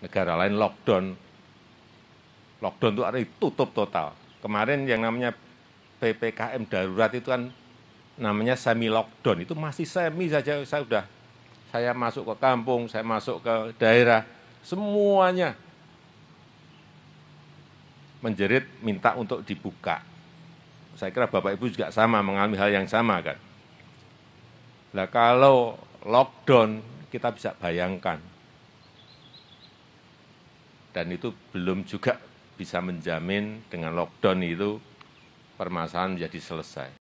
Negara lain lockdown. Lockdown itu artinya tutup total. Kemarin yang namanya PPKM darurat itu kan namanya semi lockdown. Itu masih semi saja saya sudah saya masuk ke kampung, saya masuk ke daerah, semuanya menjerit minta untuk dibuka. Saya kira Bapak Ibu juga sama mengalami hal yang sama kan. Nah kalau lockdown kita bisa bayangkan dan itu belum juga bisa menjamin dengan lockdown itu permasalahan menjadi selesai